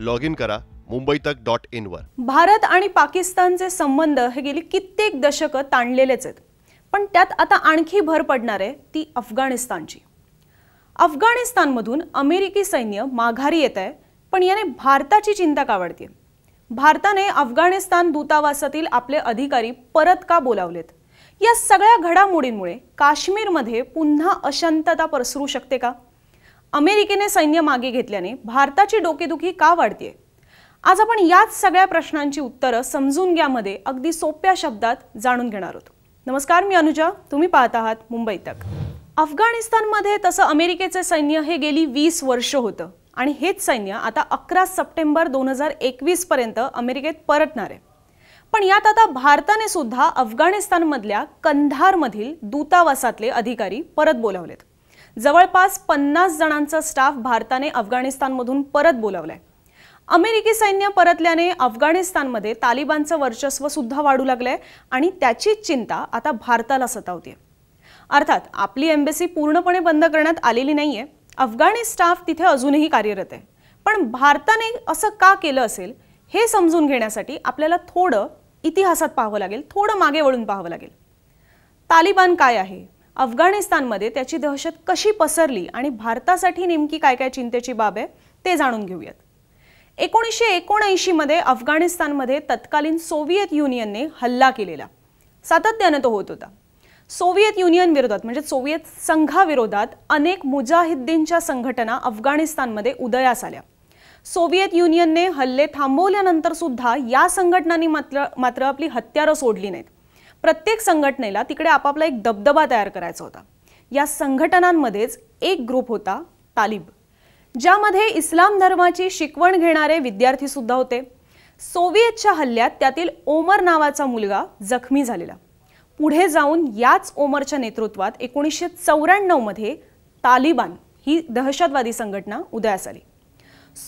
log in करा मुंबई तक dot वर भारत आणि पाकिस्तानचे संबंध हे गेली कित्येक दशकं ताणलेलेच आहेत पण त्यात आता आणखी भर पडणार आहे ती अफगाणिस्तानची अफगाणिस्तानमधून अमेरिकी सैन्य माघारी येत आहे पण याने भारताची चिंता का वाढते भारताने अफगाणिस्तान दूतावासातील आपले अधिकारी परत का बोलावलेत या सगळ्या घडामोडींमुळे काश्मीरमध्ये पुन्हा अशांतता पसरू शकते का अमेरिकेने सैन्य मागे घेतल्याने भारताची डोकेदुखी का वाढते आज आपण याच सगळ्या प्रश्नांची उत्तरं समजून घ्यामध्ये अगदी सोप्या शब्दात जाणून घेणार आहोत नमस्कार मी अनुजा तुम्ही पाहत आहात मुंबई तक अफगाणिस्तानमध्ये तसं अमेरिकेचे सैन्य हे गेली वीस वर्ष होतं आणि हेच सैन्य आता अकरा सप्टेंबर दोन हजार एकवीस पर्यंत अमेरिकेत परतणार आहे पण यात आता भारताने सुद्धा अफगाणिस्तानमधल्या कंधारमधील दूतावासातले अधिकारी परत बोलावलेत जवळपास पन्नास जणांचा स्टाफ भारताने अफगाणिस्तानमधून परत बोलावलाय अमेरिकी सैन्य परतल्याने अफगाणिस्तानमध्ये तालिबानचं वर्चस्व सुद्धा वाढू लागलंय आणि त्याचीच चिंता आता भारताला सतावते अर्थात आपली एम्बेसी पूर्णपणे बंद करण्यात आलेली नाहीये अफगाणी स्टाफ तिथे अजूनही कार्यरत आहे पण भारताने असं का केलं असेल हे समजून घेण्यासाठी आपल्याला थोडं इतिहासात पाहावं लागेल थोडं मागे वळून पाहावं लागेल तालिबान काय आहे अफगाणिस्तानमध्ये त्याची दहशत कशी पसरली आणि भारतासाठी नेमकी काय काय चिंतेची बाब आहे ते जाणून घेऊयात एकोणीसशे एकोणऐंशीमध्ये अफगाणिस्तानमध्ये तत्कालीन सोव्हिएत युनियनने हल्ला केलेला सातत्यानं तो होत होता सोव्हिएत युनियन विरोधात म्हणजे सोव्हिएत संघाविरोधात अनेक मुजाहिद्दीनच्या संघटना अफगाणिस्तानमध्ये उदयास आल्या सोव्हिएत युनियनने हल्ले थांबवल्यानंतर सुद्धा या संघटनांनी मात्र मात्र आपली हत्यारं सोडली नाहीत प्रत्येक संघटनेला तिकडे आपापला एक दबदबा तयार करायचा होता या संघटनांमध्येच एक ग्रुप होता तालिब ज्यामध्ये इस्लाम धर्माची शिकवण घेणारे विद्यार्थी सुद्धा होते सोव्हिएतच्या हल्ल्यात त्यातील ओमर नावाचा मुलगा जखमी झालेला पुढे जाऊन याच ओमरच्या नेतृत्वात एकोणीसशे चौऱ्याण्णवमध्ये तालिबान ही दहशतवादी संघटना उदयास आली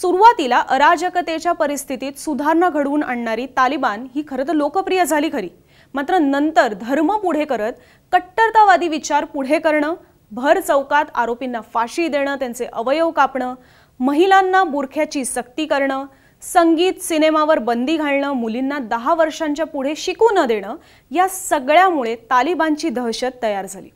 सुरुवातीला अराजकतेच्या परिस्थितीत सुधारणा घडवून आणणारी तालिबान ही खरं तर लोकप्रिय झाली खरी मात्र नंतर धर्म पुढे करत कट्टरतावादी विचार पुढे करणं भर चौकात आरोपींना फाशी देणं त्यांचे अवयव कापणं महिलांना बुरख्याची सक्ती करणं संगीत सिनेमावर बंदी घालणं मुलींना दहा वर्षांच्या पुढे शिकू न देणं या सगळ्यामुळे तालिबानची दहशत तयार झाली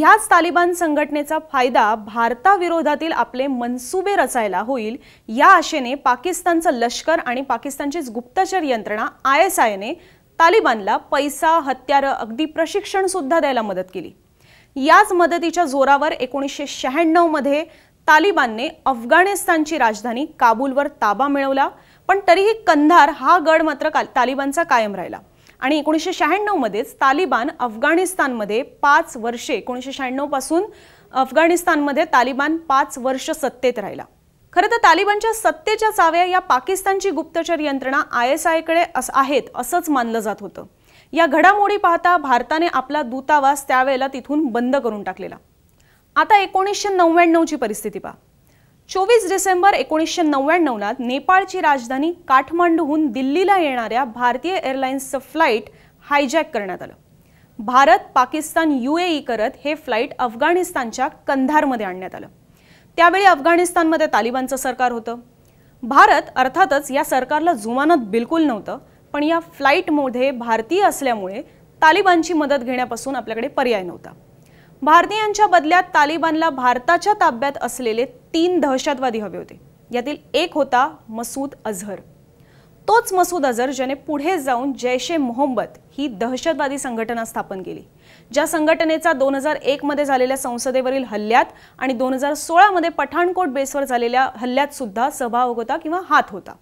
याच तालिबान संघटनेचा फायदा भारताविरोधातील आपले मनसुबे रचायला होईल या आशेने पाकिस्तानचं लष्कर आणि पाकिस्तानचीच गुप्तचर यंत्रणा आय एस आयने तालिबानला पैसा हत्यारं अगदी प्रशिक्षण सुद्धा द्यायला मदत केली याच मदतीच्या जोरावर एकोणीसशे शहाण्णवमध्ये तालिबानने अफगाणिस्तानची राजधानी काबूलवर ताबा मिळवला पण तरीही कंधार हा गड मात्र का तालिबानचा कायम राहिला आणि एकोणीसशे शहाण्णवमध्येच तालिबान अफगाणिस्तानमध्ये पाच वर्षे एकोणीसशे शहाण्णवपासून अफगाणिस्तानमध्ये तालिबान पाच वर्ष सत्तेत राहिला खरं तर तालिबानच्या सत्तेच्या चाव्या या पाकिस्तानची गुप्तचर यंत्रणा आय एस आयकडे आहेत असंच मानलं जात होतं या घडामोडी पाहता भारताने आपला दूतावास त्यावेळेला तिथून बंद करून टाकलेला आता एकोणीसशे नव्याण्णवची परिस्थिती पहा चोवीस डिसेंबर एकोणीसशे नव्याण्णवला नेपाळची राजधानी काठमांडूहून दिल्लीला येणाऱ्या भारतीय एअरलाइन्सचं फ्लाईट हायजॅक करण्यात आलं भारत पाकिस्तान यू करत हे फ्लाईट अफगाणिस्तानच्या कंधारमध्ये आणण्यात आलं त्यावेळी अफगाणिस्तानमध्ये तालिबानचं सरकार होतं भारत अर्थातच या सरकारला जुमानत बिलकुल नव्हतं पण या फ्लाईटमध्ये भारतीय असल्यामुळे तालिबानची मदत घेण्यापासून आपल्याकडे पर्याय नव्हता भारतीयांच्या बदल्यात तालिबानला भारताच्या ताब्यात असलेले तीन दहशतवादी हवे होते यातील एक होता मसूद अझहर तोच मसूद अझर ज्याने पुढे जाऊन जैश ए मोहम्मद ही दहशतवादी संघटना स्थापन केली ज्या संघटनेचा दोन हजार एकमध्ये झालेल्या संसदेवरील हल्ल्यात आणि दोन हजार सोळामध्ये पठाणकोट बेसवर झालेल्या हल्ल्यात सुद्धा सहभाग होता किंवा हात होता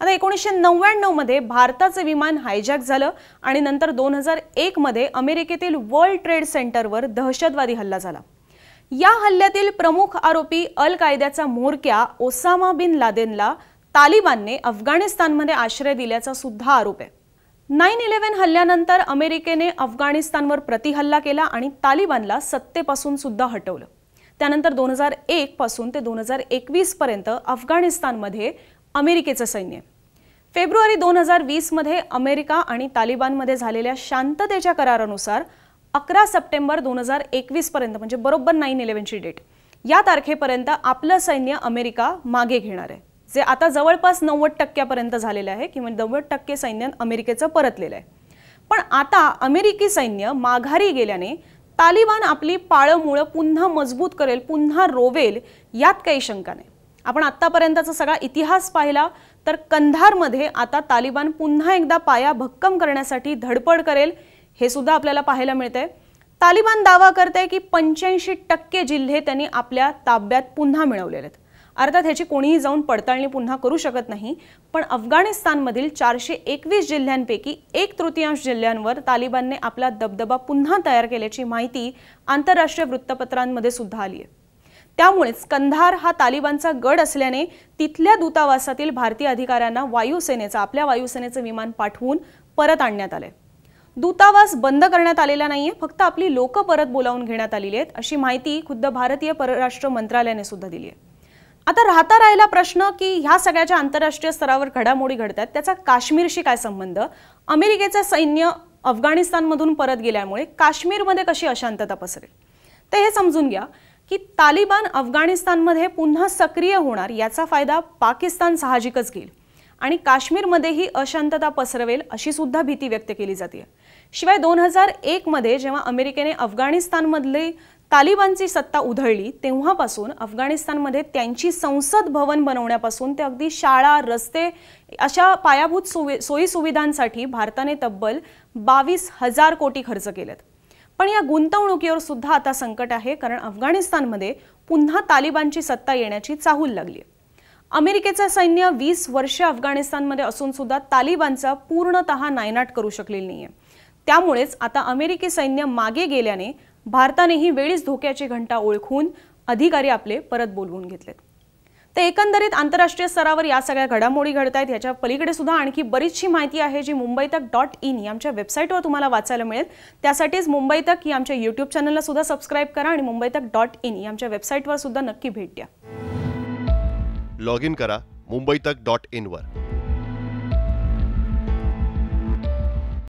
आता एकोणीसशे नव्याण्णवमध्ये भारताचं विमान हायजॅक झालं आणि नंतर दोन हजार एकमध्ये अमेरिकेतील वर्ल्ड ट्रेड सेंटरवर दहशतवादी हल्ला झाला या हल्ल्यातील प्रमुख आरोपी अल कायद्याचा म्होरक्या ओसामा बिन लादेनला तालिबानने अफगाणिस्तानमध्ये आश्रय दिल्याचा सुद्धा आरोप आहे नाईन इलेव्हन हल्ल्यानंतर अमेरिकेने अफगाणिस्तानवर प्रतिहल्ला केला आणि तालिबानला सत्तेपासून सुद्धा हटवलं त्यानंतर दोन हजार एक पासून ते दोन हजार पर्यंत अफगाणिस्तानमध्ये अमेरिकेचं सैन्य फेब्रुवारी दोन हजार वीसमध्ये अमेरिका आणि तालिबानमध्ये झालेल्या शांततेच्या करारानुसार अकरा सप्टेंबर दोन हजार एकवीसपर्यंत म्हणजे बरोबर नाईन इलेव्हनची डेट या तारखेपर्यंत आपलं सैन्य अमेरिका मागे घेणार आहे जे आता जवळपास नव्वद टक्क्यापर्यंत झालेले आहे किंवा नव्वद टक्के सैन्य अमेरिकेचं परतलेलं आहे पण आता अमेरिकी सैन्य माघारी गेल्याने तालिबान आपली पाळंमुळं पुन्हा मजबूत करेल पुन्हा रोवेल यात काही शंका नाही आपण आत्तापर्यंतचा सगळा इतिहास पाहिला तर कंधारमध्ये आता तालिबान पुन्हा एकदा पाया भक्कम करण्यासाठी धडपड करेल हे सुद्धा आपल्याला पाहायला मिळतंय तालिबान दावा करत आहे की पंच्याऐंशी टक्के जिल्हे त्यांनी आपल्या ताब्यात पुन्हा मिळवलेले आहेत अर्थात ह्याची कोणीही जाऊन पडताळणी पुन्हा करू शकत नाही पण अफगाणिस्तानमधील चारशे एकवीस जिल्ह्यांपैकी एक तृतीयांश जिल्ह्यांवर तालिबानने आपला दबदबा पुन्हा तयार केल्याची माहिती आंतरराष्ट्रीय वृत्तपत्रांमध्ये सुद्धा आली आहे त्यामुळेच कंधार हा तालिबानचा गड असल्याने तिथल्या दूतावासातील भारतीय अधिकाऱ्यांना वायुसेनेचं आपल्या वायुसेनेचं विमान पाठवून परत आणण्यात आले दूतावास बंद करण्यात आलेला नाहीये फक्त आपली लोक परत बोलावून घेण्यात आलेली आहेत अशी माहिती खुद्द भारतीय परराष्ट्र मंत्रालयाने सुद्धा दिली आहे आता राहता राहिला प्रश्न की ह्या सगळ्याच्या आंतरराष्ट्रीय स्तरावर घडामोडी घडतात त्याचा काश्मीरशी काय संबंध अमेरिकेचं सैन्य अफगाणिस्तानमधून परत गेल्यामुळे काश्मीरमध्ये कशी अशांतता पसरेल तर हे समजून घ्या की तालिबान अफगाणिस्तानमध्ये पुन्हा सक्रिय होणार याचा फायदा पाकिस्तान साहजिकच घेईल आणि काश्मीरमध्येही अशांतता पसरवेल अशी सुद्धा भीती व्यक्त केली जाते शिवाय दोन हजार एकमध्ये जेव्हा अमेरिकेने अफगाणिस्तानमधले तालिबानची सत्ता उधळली तेव्हापासून अफगाणिस्तानमध्ये त्यांची संसद भवन बनवण्यापासून ते अगदी शाळा रस्ते अशा पायाभूत सोयी सोयीसुविधांसाठी भारताने तब्बल बावीस हजार कोटी खर्च केलेत पण या गुंतवणुकीवर सुद्धा आता संकट आहे कारण अफगाणिस्तानमध्ये पुन्हा तालिबानची सत्ता येण्याची चाहूल लागली अमेरिकेचं सैन्य वीस वर्ष अफगाणिस्तानमध्ये असून सुद्धा तालिबानचा पूर्णतः नायनाट करू शकलेली नाहीये त्यामुळेच आता अमेरिकी सैन्य मागे गेल्याने भारतानेही वेळीच धोक्याची घंटा ओळखून अधिकारी आपले परत बोलवून घेतलेत तर एकंदरीत आंतरराष्ट्रीय स्तरावर या सगळ्या घडामोडी घडत आहेत याच्या पलीकडे सुद्धा आणखी बरीचशी माहिती आहे जी मुंबई तक डॉट इन आमच्या वेबसाईटवर तुम्हाला वाचायला मिळेल त्यासाठीच मुंबई तक ही आमच्या युट्यूब चॅनलला सुद्धा सबस्क्राईब करा आणि मुंबई तक डॉट इन आमच्या वेबसाईटवर सुद्धा नक्की भेट द्या लॉग इन करा मुंबई तक डॉट इनवर